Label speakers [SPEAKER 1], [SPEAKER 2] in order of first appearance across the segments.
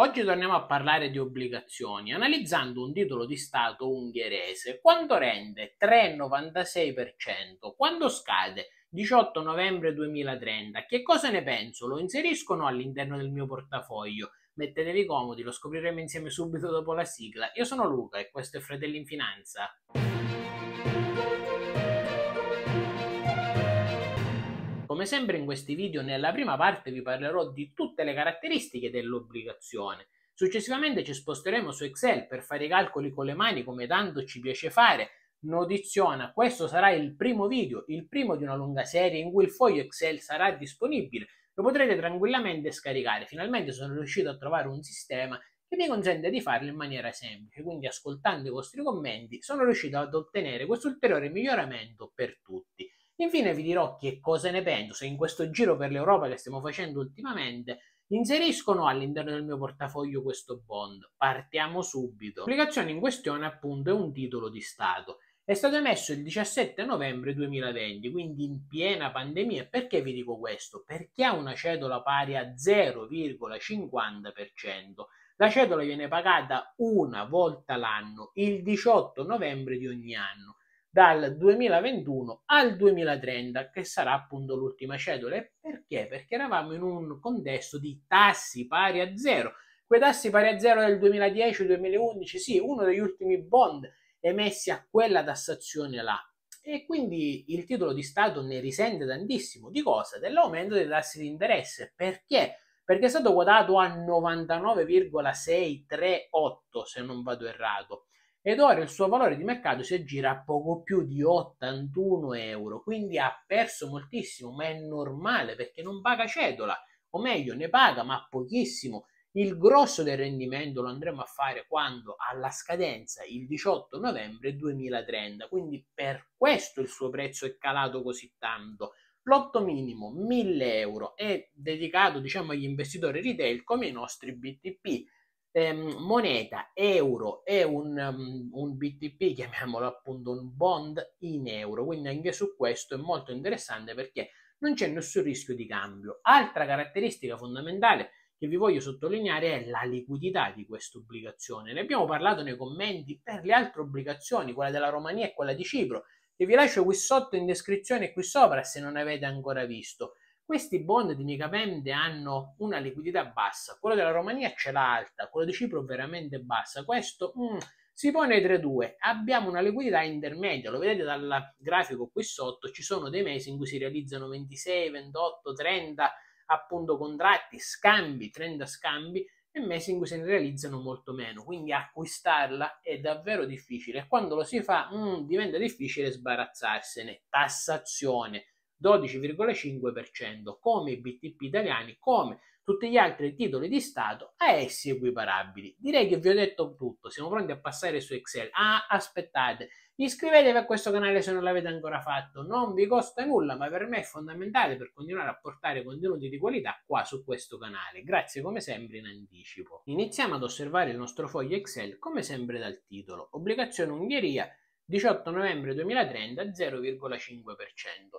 [SPEAKER 1] Oggi torniamo a parlare di obbligazioni, analizzando un titolo di Stato ungherese. Quanto rende? 3,96%. Quando scade? 18 novembre 2030. Che cosa ne penso? Lo inseriscono all'interno del mio portafoglio? Mettetevi comodi, lo scopriremo insieme subito dopo la sigla. Io sono Luca e questo è Fratelli in Finanza. Come sempre in questi video, nella prima parte vi parlerò di tutte le caratteristiche dell'obbligazione. Successivamente ci sposteremo su Excel per fare i calcoli con le mani come tanto ci piace fare. Notiziona, questo sarà il primo video, il primo di una lunga serie in cui il foglio Excel sarà disponibile. Lo potrete tranquillamente scaricare. Finalmente sono riuscito a trovare un sistema che mi consente di farlo in maniera semplice, quindi ascoltando i vostri commenti sono riuscito ad ottenere questo ulteriore miglioramento per tutti. Infine vi dirò che cosa ne penso se in questo giro per l'Europa che stiamo facendo ultimamente inseriscono all'interno del mio portafoglio questo bond. Partiamo subito. L'applicazione in questione appunto è un titolo di Stato. È stato emesso il 17 novembre 2020, quindi in piena pandemia. Perché vi dico questo? Perché ha una cedola pari a 0,50%. La cedola viene pagata una volta l'anno, il 18 novembre di ogni anno dal 2021 al 2030, che sarà appunto l'ultima cedola. Perché? Perché eravamo in un contesto di tassi pari a zero. Quei tassi pari a zero del 2010-2011, sì, uno degli ultimi bond emessi a quella tassazione là. E quindi il titolo di Stato ne risente tantissimo. Di cosa? Dell'aumento dei tassi di interesse. Perché? Perché è stato quotato a 99,638, se non vado errato ed ora il suo valore di mercato si aggira a poco più di 81 euro, quindi ha perso moltissimo, ma è normale perché non paga cedola, o meglio ne paga ma pochissimo. Il grosso del rendimento lo andremo a fare quando alla scadenza il 18 novembre 2030, quindi per questo il suo prezzo è calato così tanto. Lotto minimo 1000 euro è dedicato diciamo agli investitori retail come i nostri BTP ehm, moneta euro e un, um, un, BTP, chiamiamolo appunto un bond in euro. Quindi anche su questo è molto interessante perché non c'è nessun rischio di cambio. Altra caratteristica fondamentale che vi voglio sottolineare è la liquidità di questa obbligazione. Ne abbiamo parlato nei commenti per le altre obbligazioni, quella della Romania e quella di Cipro, che vi lascio qui sotto in descrizione e qui sopra se non avete ancora visto. Questi bond di Nicavende hanno una liquidità bassa, quello della Romania ce l'ha alta, quello di Cipro veramente bassa, questo mm, si pone tra i due, abbiamo una liquidità intermedia, lo vedete dal grafico qui sotto, ci sono dei mesi in cui si realizzano 26, 28, 30 appunto contratti, scambi, 30 scambi e mesi in cui se ne realizzano molto meno, quindi acquistarla è davvero difficile quando lo si fa mm, diventa difficile sbarazzarsene, tassazione 12,5%, come i BTP italiani, come tutti gli altri titoli di Stato a essi equiparabili. Direi che vi ho detto tutto, siamo pronti a passare su Excel. Ah, aspettate, iscrivetevi a questo canale se non l'avete ancora fatto, non vi costa nulla, ma per me è fondamentale per continuare a portare contenuti di qualità qua su questo canale. Grazie come sempre in anticipo. Iniziamo ad osservare il nostro foglio Excel come sempre dal titolo, obbligazione Ungheria 18 novembre 2030 0,5%.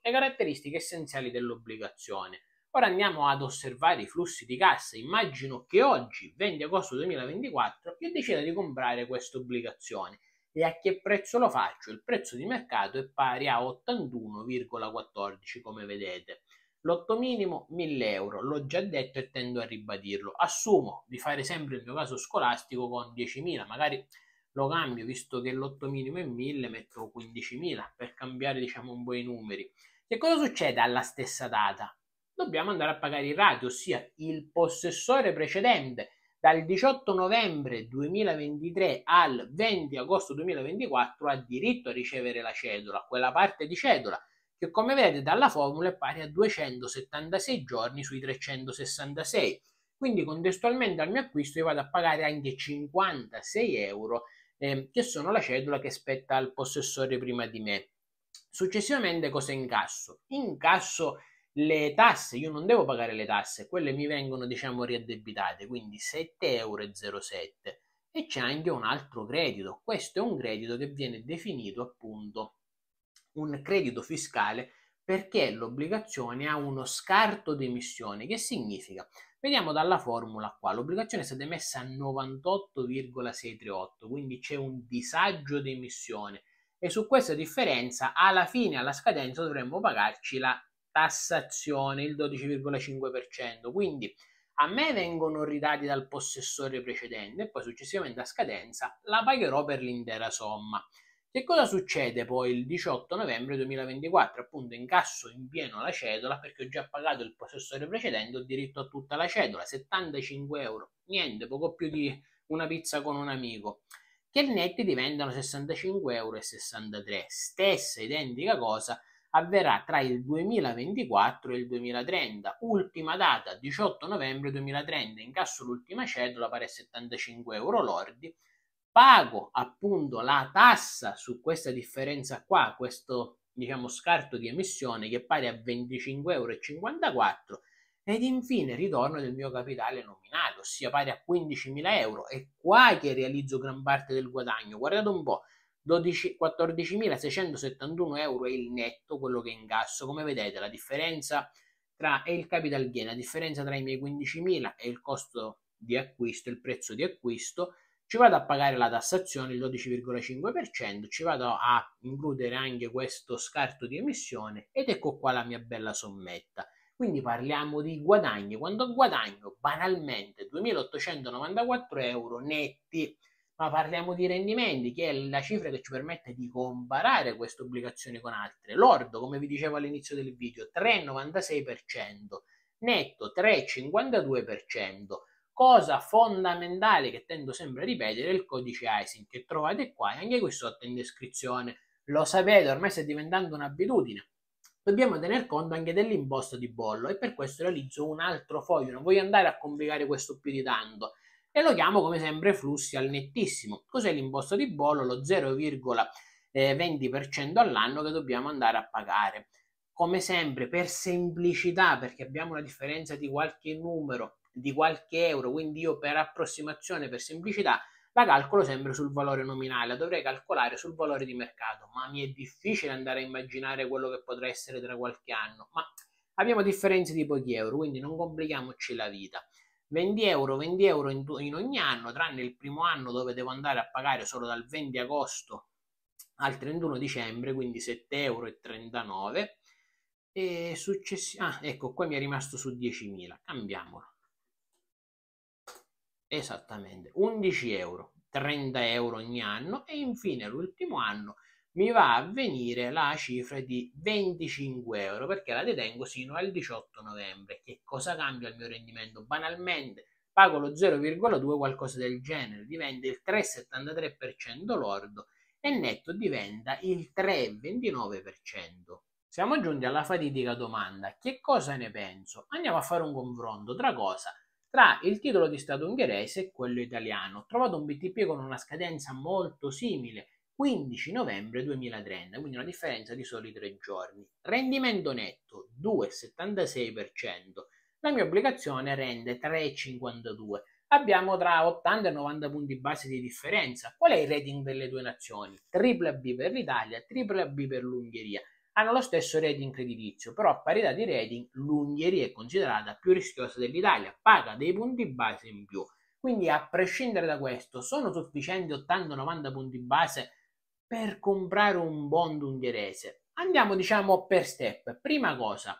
[SPEAKER 1] Le caratteristiche essenziali dell'obbligazione. Ora andiamo ad osservare i flussi di cassa. Immagino che oggi, 20 agosto 2024, io decida di comprare questa obbligazione. E a che prezzo lo faccio? Il prezzo di mercato è pari a 81,14 come vedete. Lotto minimo 1000 euro, l'ho già detto e tendo a ribadirlo. Assumo di fare sempre il mio caso scolastico con 10.000, magari lo cambio visto che l'8 minimo è 1000 metto 15.000 per cambiare diciamo un po' i numeri che cosa succede alla stessa data? dobbiamo andare a pagare i rati ossia il possessore precedente dal 18 novembre 2023 al 20 agosto 2024 ha diritto a ricevere la cedola quella parte di cedola che come vedete dalla formula è pari a 276 giorni sui 366 quindi contestualmente al mio acquisto io vado a pagare anche 56 euro eh, che sono la cedula che spetta al possessore prima di me. Successivamente cosa incasso? Incasso le tasse, io non devo pagare le tasse, quelle mi vengono diciamo riaddebitate, quindi 7,07 euro. E c'è anche un altro credito, questo è un credito che viene definito appunto un credito fiscale perché l'obbligazione ha uno scarto di emissione, che significa Vediamo dalla formula qua, l'obbligazione è stata emessa a 98,638, quindi c'è un disagio di emissione e su questa differenza alla fine, alla scadenza, dovremmo pagarci la tassazione, il 12,5%. Quindi a me vengono ridati dal possessore precedente e poi successivamente a scadenza la pagherò per l'intera somma. Che cosa succede poi il 18 novembre 2024? Appunto incasso in pieno la cedola perché ho già pagato il possessore precedente, ho diritto a tutta la cedola, 75 euro, niente, poco più di una pizza con un amico. Che netti diventano 65,63 euro. Stessa identica cosa avverrà tra il 2024 e il 2030, ultima data 18 novembre 2030, incasso l'ultima cedola pare 75 euro lordi pago appunto la tassa su questa differenza qua, questo diciamo scarto di emissione che è pari a 25,54 euro ed infine ritorno del mio capitale nominale, ossia pari a 15.000 euro. È qua che realizzo gran parte del guadagno. Guardate un po'. 12, 14.671 euro è il netto, quello che ingasso. Come vedete, la differenza tra il capital gain, la differenza tra i miei 15.000 e il costo di acquisto, il prezzo di acquisto, ci vado a pagare la tassazione, il 12,5%, ci vado a includere anche questo scarto di emissione ed ecco qua la mia bella sommetta. Quindi parliamo di guadagni. Quando guadagno banalmente 2.894 euro netti, ma parliamo di rendimenti, che è la cifra che ci permette di comparare queste obbligazioni con altre. Lordo, come vi dicevo all'inizio del video, 3,96%, netto 3,52% cosa fondamentale che tendo sempre a ripetere è il codice ISIN che trovate qua e anche qui sotto in descrizione. Lo sapete, ormai sta diventando un'abitudine. Dobbiamo tener conto anche dell'imposto di bollo e per questo realizzo un altro foglio, non voglio andare a complicare questo più di tanto. E lo chiamo come sempre flussi al nettissimo. Cos'è l'imposto di bollo? Lo 0,20% eh, all'anno che dobbiamo andare a pagare. Come sempre, per semplicità, perché abbiamo una differenza di qualche numero di qualche euro, quindi io per approssimazione, per semplicità, la calcolo sempre sul valore nominale, la dovrei calcolare sul valore di mercato, ma mi è difficile andare a immaginare quello che potrà essere tra qualche anno, ma abbiamo differenze di pochi euro, quindi non complichiamoci la vita. 20 euro, 20 euro in, in ogni anno, tranne il primo anno dove devo andare a pagare solo dal 20 agosto al 31 dicembre, quindi 7,39 euro. E successi- ah, ecco, qua mi è rimasto su 10.000, cambiamolo. Esattamente, 11 euro, 30 euro ogni anno e infine l'ultimo anno mi va a venire la cifra di 25 euro perché la detengo sino al 18 novembre. Che cosa cambia il mio rendimento? Banalmente pago lo 0,2 qualcosa del genere, diventa il 3,73% lordo e netto diventa il 3,29%. Siamo giunti alla fatidica domanda, che cosa ne penso? Andiamo a fare un confronto tra cosa? tra il titolo di Stato ungherese e quello italiano, trovato un BTP con una scadenza molto simile, 15 novembre 2030, quindi una differenza di soli tre giorni. Rendimento netto 2,76%, la mia obbligazione rende 3,52%. Abbiamo tra 80 e 90 punti base di differenza. Qual è il rating delle due nazioni? Tripla B per l'Italia, tripla B per l'Ungheria hanno lo stesso rating creditizio, però a parità di rating l'Ungheria è considerata più rischiosa dell'Italia, paga dei punti base in più. Quindi a prescindere da questo, sono sufficienti 80-90 punti base per comprare un bond ungherese? Andiamo diciamo per step. Prima cosa,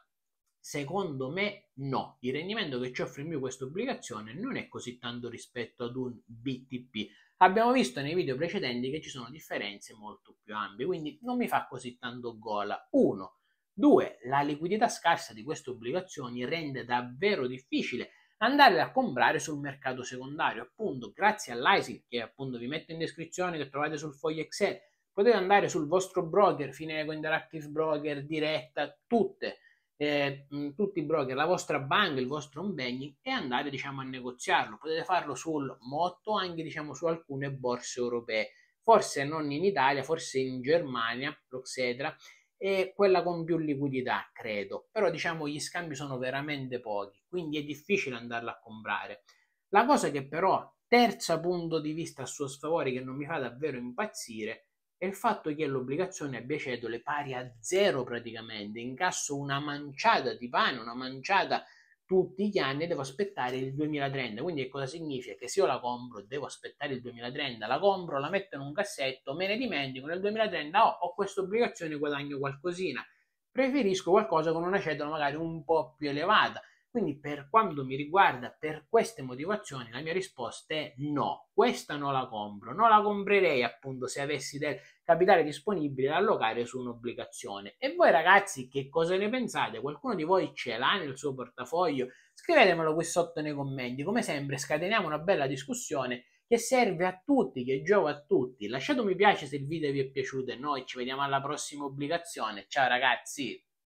[SPEAKER 1] Secondo me no, il rendimento che ci offre in più questa obbligazione non è così tanto rispetto ad un BTP. Abbiamo visto nei video precedenti che ci sono differenze molto più ampie, quindi non mi fa così tanto gola. 1. 2. La liquidità scarsa di queste obbligazioni rende davvero difficile andare a comprare sul mercato secondario. Appunto, grazie all'ISIL che appunto vi metto in descrizione, che trovate sul foglio Excel, potete andare sul vostro broker, Fineco Interactive Broker, Diretta, tutte eh, tutti i broker, la vostra banca, il vostro home banking e andate diciamo a negoziarlo. Potete farlo sul Motto, anche diciamo su alcune borse europee, forse non in Italia, forse in Germania, eccetera, e quella con più liquidità, credo. Però diciamo gli scambi sono veramente pochi, quindi è difficile andarla a comprare. La cosa che però, terzo punto di vista a suo sfavore, che non mi fa davvero impazzire, è il fatto che l'obbligazione abbia cedole pari a zero praticamente, incasso una manciata di pane, una manciata tutti gli anni e devo aspettare il 2030. Quindi che cosa significa? Che se io la compro devo aspettare il 2030, la compro, la metto in un cassetto, me ne dimentico, nel 2030 oh, ho questa obbligazione, guadagno qualcosina. Preferisco qualcosa con una cedola magari un po' più elevata quindi per quanto mi riguarda, per queste motivazioni, la mia risposta è no, questa non la compro, non la comprerei appunto se avessi del capitale disponibile da allocare su un'obbligazione. E voi ragazzi che cosa ne pensate? Qualcuno di voi ce l'ha nel suo portafoglio? Scrivetemelo qui sotto nei commenti, come sempre scateniamo una bella discussione che serve a tutti, che giova a tutti. Lasciate un mi piace se il video vi è piaciuto e noi ci vediamo alla prossima obbligazione. Ciao ragazzi!